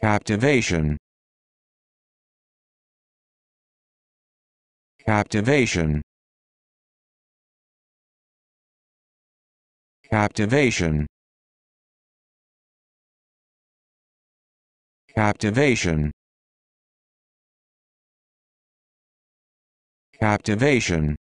captivation captivation captivation captivation captivation